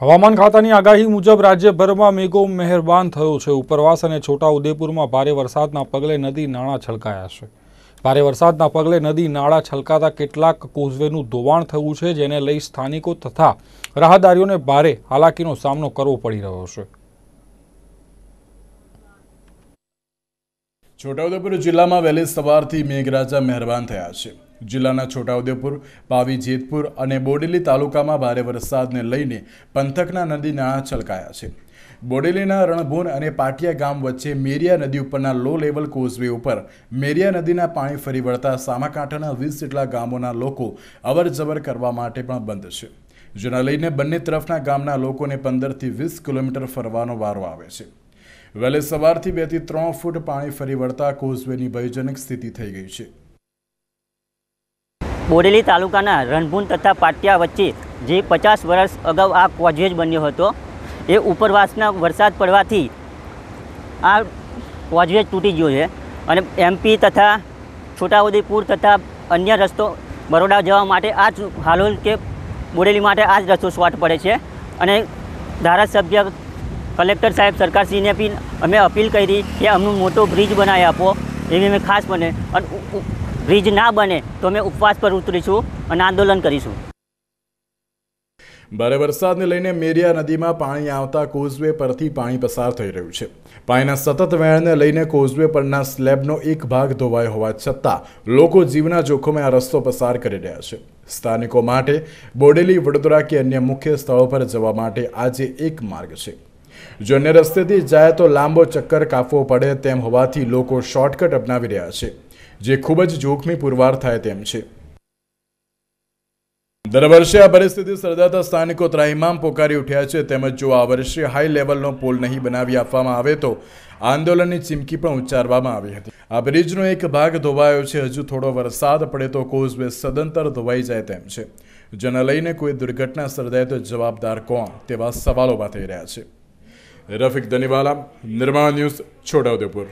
હવામાન ખાતાની આગાહી મુજબ રાજ્યભરમાં મેઘો મહેરબાન થયો છે ઉપરવાસ અને છોટા ઉદેપુરમાં ભારે વરસાદના પગલે નદી નાણાં છલકાયા છે ભારે વરસાદના પગલે નદી નાળા છલકાતા કેટલાક કોઝવેનું ધોવાણ થયું છે જેને લઈ સ્થાનિકો તથા રાહદારીઓને ભારે હાલાકીનો સામનો કરવો પડી રહ્યો છે છોટાઉદેપુર જિલ્લામાં વહેલી સવારથી મેઘરાજા મહેરબાન થયા છે જિલ્લાના છોટાઉદેપુર પાવી જેતપુર અને બોડેલી તાલુકામાં ભારે વરસાદને લઈને પંથકના નદી નાળા છલકાયા છે બોડેલીના રણભૂન અને પાટિયા ગામ વચ્ચે મેરિયા નદી ઉપરના લો લેવલ કોઝવે ઉપર મેરિયા નદીના પાણી ફરી વળતા સામાકાંઠાના વીસ જેટલા ગામોના લોકો અવરજવર કરવા માટે પણ બંધ છે જેના લઈને બંને તરફના ગામના લોકોને પંદરથી વીસ કિલોમીટર ફરવાનો વારો આવે છે વહેલી સવારથી બેથી ત્રણ ફૂટ પાણી ફરી વળતા કોઝવેની ભયજનક સ્થિતિ થઈ ગઈ છે બોરેલી તાલુકાના રણભૂન તથા પાટિયા વચ્ચે જે પચાસ વર્ષ અગાઉ આ કોઝવેજ બન્યો હતો એ ઉપરવાસના વરસાદ પડવાથી આ કોઝવેજ તૂટી ગયો છે અને એમપી તથા છોટાઉદેપુર તથા અન્ય રસ્તો બરોડા જવા માટે આ જ હાલોલ કે બોરેલી માટે આ જ રસ્તો શોર્ટ પડે છે અને ધારાસભ્ય કલેક્ટર સાહેબ સરકારશ્રીને પણ અમે અપીલ કરી કે અમનું મોટો બ્રિજ બનાવી આપો એવી અમે ખાસ બને અને બ્રિજ ના બને તો અમે ઉપવાસ પર ઉતરીશું અને આંદોલન કરીશું ભારે વરસાદને લઈને મેરિયા નદીમાં પાણી આવતા કોઝવે પરથી પાણી પસાર થઈ રહ્યું છે પાણીના સતત વહેણને લઈને કોઝવે પરના સ્લેબનો એક ભાગ ધોવાયો હોવા છતાં લોકો જીવના જોખમે આ રસ્તો પસાર કરી રહ્યા છે સ્થાનિકો માટે બોડેલી વડોદરા કે અન્ય મુખ્ય સ્થળો પર જવા માટે આજે એક માર્ગ છે જો રસ્તેથી જાય તો લાંબો ચક્કર કાપવો પડે તેમ હોવાથી લોકો શોર્ટકટ અપનાવી રહ્યા છે જે ખૂબ જ જોખમી પુરવાર થાય તેમ છે દર વર્ષે આ પરિસ્થિતિ સર્જાતા સ્થાનિકો ત્રાહિમામ પોકારી ઉઠ્યા છે તેમજ જો આ વર્ષે હાઈ લેવલનો પોલ નહીં બનાવી આપવામાં આવે તો આંદોલનની ચીમકી પણ ઉચ્ચારવામાં આવી હતી આ બ્રિજનો એક ભાગ ધોવાયો છે હજુ થોડો વરસાદ પડે તો કોઝવે સદંતર ધોવાઈ જાય તેમ છે જેને લઈને કોઈ દુર્ઘટના સર્જાય તો જવાબદાર કોણ તેવા સવાલો ઊભા થઈ રહ્યા છે રફિક ધનીવાલા નિર્માણ ન્યૂઝ છોટાઉદેપુર